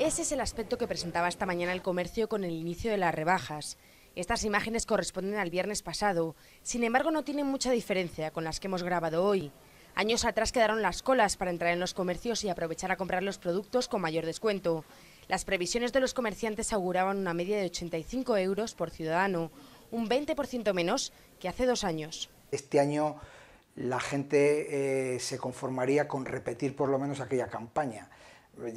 Ese es el aspecto que presentaba esta mañana el comercio con el inicio de las rebajas. Estas imágenes corresponden al viernes pasado, sin embargo no tienen mucha diferencia con las que hemos grabado hoy. Años atrás quedaron las colas para entrar en los comercios y aprovechar a comprar los productos con mayor descuento. Las previsiones de los comerciantes auguraban una media de 85 euros por ciudadano, un 20% menos que hace dos años. Este año la gente eh, se conformaría con repetir por lo menos aquella campaña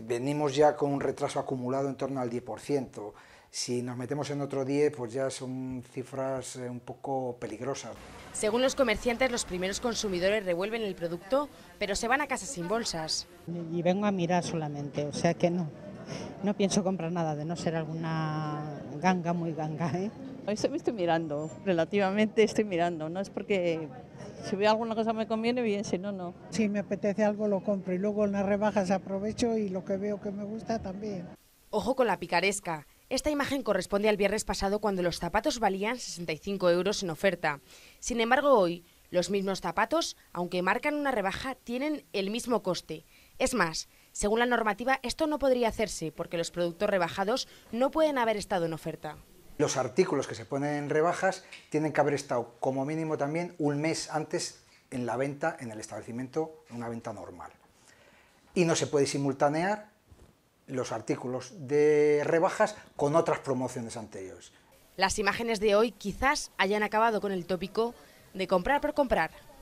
venimos ya con un retraso acumulado en torno al 10%. Si nos metemos en otro 10, pues ya son cifras eh, un poco peligrosas. Según los comerciantes, los primeros consumidores revuelven el producto, pero se van a casa sin bolsas. Y vengo a mirar solamente, o sea que no. No pienso comprar nada de no ser alguna ganga muy ganga, ¿eh? se me Estoy mirando, relativamente estoy mirando, no es porque si veo alguna cosa me conviene, bien, si no, no. Si me apetece algo lo compro y luego en las rebajas aprovecho y lo que veo que me gusta también. Ojo con la picaresca. Esta imagen corresponde al viernes pasado cuando los zapatos valían 65 euros en oferta. Sin embargo, hoy los mismos zapatos, aunque marcan una rebaja, tienen el mismo coste. Es más, según la normativa, esto no podría hacerse porque los productos rebajados no pueden haber estado en oferta. Los artículos que se ponen en rebajas tienen que haber estado como mínimo también un mes antes en la venta en el establecimiento, en una venta normal. Y no se puede simultanear los artículos de rebajas con otras promociones anteriores. Las imágenes de hoy quizás hayan acabado con el tópico de comprar por comprar,